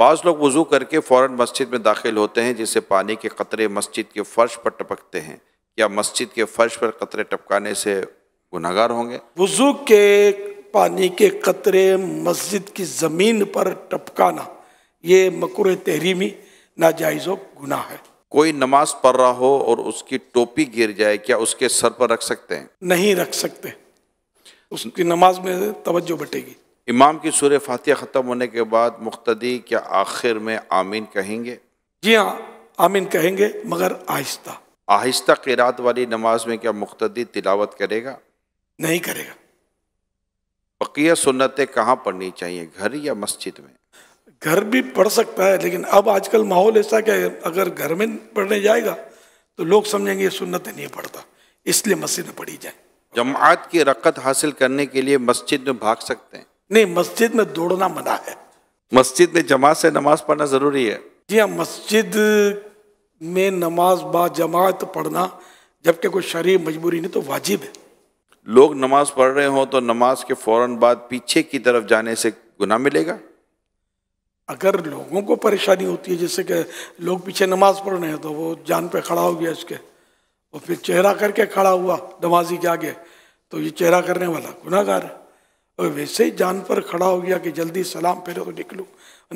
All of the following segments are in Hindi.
बाज़ लोग वज़ू करके फ़ौर मस्जिद में दाखिल होते हैं जिससे पानी के कतरे मस्जिद के फ़र्श पर टपकते हैं या मस्जिद के फ़र्श पर कतरे टपकाने से गुनागार होंगे वज़ू के पानी के कतरे मस्जिद की ज़मीन पर टपकाना ये मकर तहरीमी नाजायज़ गुना है कोई नमाज पढ़ रहा हो और उसकी टोपी गिर जाए क्या उसके सर पर रख सकते हैं नहीं रख सकते उसकी नमाज में तवज्जो बटेगी इमाम की सूर्य फातिया ख़त्म होने के बाद मुख्तदी क्या आखिर में आमीन कहेंगे जी हाँ आमीन कहेंगे मगर आहिस्ता आहिस्ता किरात वाली नमाज में क्या मुख्तदी तिलावत करेगा नहीं करेगा बकिया सुन्नतें कहाँ पढ़नी चाहिए घर या मस्जिद में घर भी पढ़ सकता है लेकिन अब आजकल माहौल ऐसा क्या अगर घर में पढ़ने जाएगा तो लोग समझेंगे ये सुन्नत नहीं पढ़ता इसलिए मस्जिद में पढ़ी जाए जमात की रकत हासिल करने के लिए मस्जिद में भाग सकते हैं नहीं मस्जिद में दौड़ना मना है मस्जिद में जमात से नमाज पढ़ना ज़रूरी है जी हाँ मस्जिद में नमाज बा जमात पढ़ना जबकि कोई शरीर मजबूरी नहीं तो वाजिब है लोग नमाज पढ़ रहे हों तो नमाज के फ़ौरन बाद पीछे की तरफ जाने से गुना मिलेगा अगर लोगों को परेशानी होती है जैसे कि लोग पीछे नमाज पढ़ रहे हैं तो वो जान पे खड़ा हो गया इसके और फिर चेहरा करके खड़ा हुआ नमाजी के आगे तो ये चेहरा करने वाला गुनागार है और वैसे ही जान पर खड़ा हो गया कि जल्दी सलाम पहले तो निकलूँ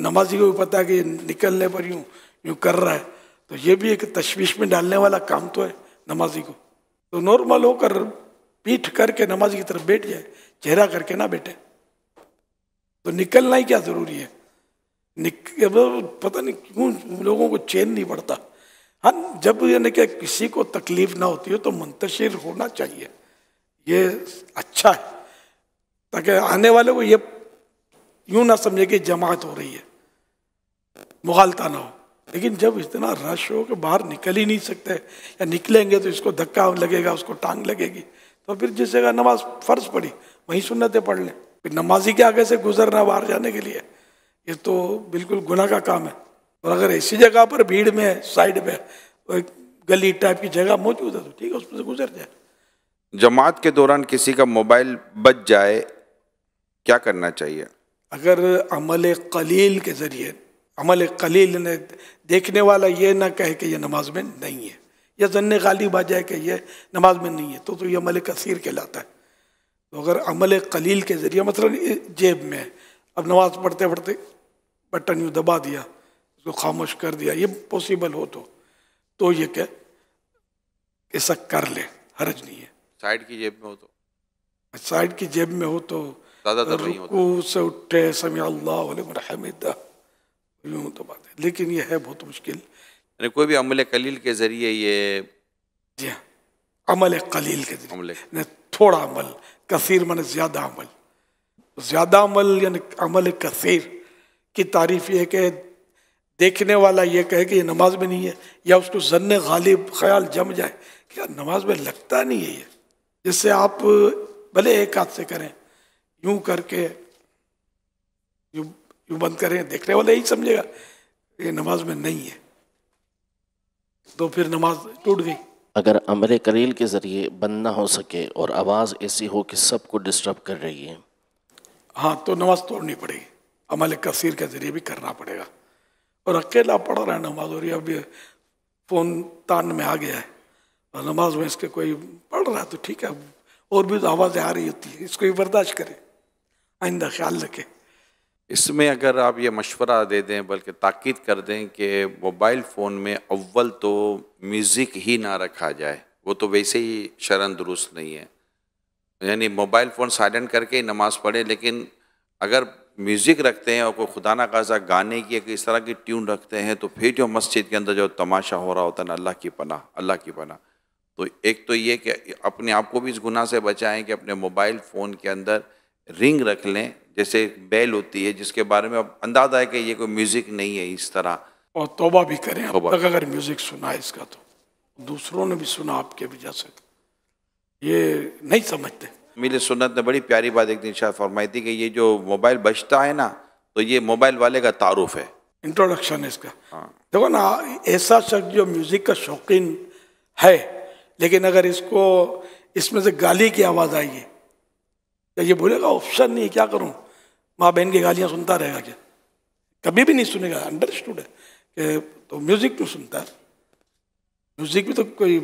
नमाजी को भी पता है कि निकलने पर यूँ यूँ कर रहा है तो ये भी एक तशवीश में डालने वाला काम तो है नमाजी को तो नॉर्मल होकर पीठ करके नमाजी की तरफ बैठ जाए चेहरा करके ना बैठे तो निकलना ही क्या ज़रूरी है निक पता नहीं क्यों लोगों को चैन नहीं पड़ता हाँ जब यानी कि किसी को तकलीफ ना होती हो तो मुंतशिर होना चाहिए ये अच्छा है ताकि आने वाले को ये यूं ना समझे कि जमात हो रही है मुखालता ना हो लेकिन जब इतना रश हो कि बाहर निकल ही नहीं सकते या निकलेंगे तो इसको धक्का लगेगा उसको टांग लगेगी तो फिर जिस जगह नमाज फर्ज पड़ी वहीं सुन्नतें पढ़ लें फिर नमाजी के आगे से गुजरना बाहर जाने के लिए ये तो बिल्कुल गुना का काम है और अगर ऐसी जगह पर भीड़ में साइड में एक गली टाइप की जगह मौजूद है तो ठीक है उसमें से गुजर जाए जमात के दौरान किसी का मोबाइल बच जाए क्या करना चाहिए अगर अमल कलील के ज़रिए अमल कलील ने देखने वाला ये ना कहे कि यह नमाज में नहीं है या जन्न गालिब आ जाए कि यह नमाज में नहीं है तो तो ये अमल कसीर कहलाता है तो अगर अमल कलील के ज़रिए मतलब जेब में है अब नमाज पढ़ते पढ़ते बटन यूँ दबा दिया उसको खामोश कर दिया ये पॉसिबल हो तो तो ये कह ऐसा कर ले हरज नहीं है साइड की जेब में हो तो साइड की जेब में हो तो ज़्यादातर नहीं होता से उठे समय अल्लाह तो बात है लेकिन यह है बहुत मुश्किल यानी कोई भी अमल कलील के ज़रिए ये जी हाँ अमल कलील के जरिए थोड़ा अमल कसीर मैंने ज़्यादा अमल ज़्यादा अमल यानी अमल कसीर की तारीफ यह कि देखने वाला ये कहे कि ये नमाज में नहीं है या उसको जन्न गालिब ख्याल जम जाए कि नमाज में लगता नहीं है ये जिससे आप भले एक हाथ से करें यूं करके यू यूं बंद करें देखने वाले यही समझेगा ये नमाज में नहीं है तो फिर नमाज टूट गई अगर अमरे करील के ज़रिए बंद ना हो सके और आवाज़ ऐसी हो कि सबको डिस्टर्ब कर रही है हाँ तो नमाज तोड़नी पड़ेगी अमल कसीर के ज़रिए भी करना पड़ेगा और अकेला पढ़ रहा है नमाज और ये अभी फ़ोन तान में आ गया है और नमाज में इसके कोई पढ़ रहा है तो ठीक है और भी तो आवाज़ें आ रही होती है इसको भी बर्दाश्त करें आइंदा ख्याल रखें इसमें अगर आप ये मशवरा दे दें बल्कि ताक़द कर दें कि मोबाइल फ़ोन में अव्वल तो म्यूज़िक ही ना रखा जाए वो तो वैसे ही शरण दुरुस्त नहीं है यानी मोबाइल फ़ोन साइलेंट करके ही नमाज़ पढ़े लेकिन अगर म्यूज़िक रखते हैं और कोई खुदा ना खासा गाने की एक इस तरह की ट्यून रखते हैं तो फिर जो मस्जिद के अंदर जो तमाशा हो रहा होता है ना अल्लाह की पना अल्लाह की पना तो एक तो ये कि अपने आप को भी इस गुनाह से बचाएँ कि अपने मोबाइल फ़ोन के अंदर रिंग रख लें जैसे बेल बैल होती है जिसके बारे में अब अंदाजा है कि ये कोई म्यूजिक नहीं है इस तरह और तोबा भी करें अब तक अगर म्यूजिक सुना है इसका तो दूसरों ने भी सुना आपके वजह से ये नहीं समझते मिले सुनत ने बड़ी प्यारी बात एक दिन शायद फरमाई थी कि ये जो मोबाइल बजता है ना तो ये मोबाइल वाले का तारुफ है इंट्रोडक्शन है इसका हाँ। देखो ना ऐसा शख्स जो म्यूजिक का शौकीन है लेकिन अगर इसको इसमें से गाली की आवाज़ आई है ये बोलेगा ऑप्शन नहीं क्या करूँ माँ बहन की गालियाँ सुनता रहेगा क्या कभी भी नहीं सुनेगा अंडरस्टूड है कि तो म्यूज़िक क्यों तो सुनता है म्यूज़िक भी तो कोई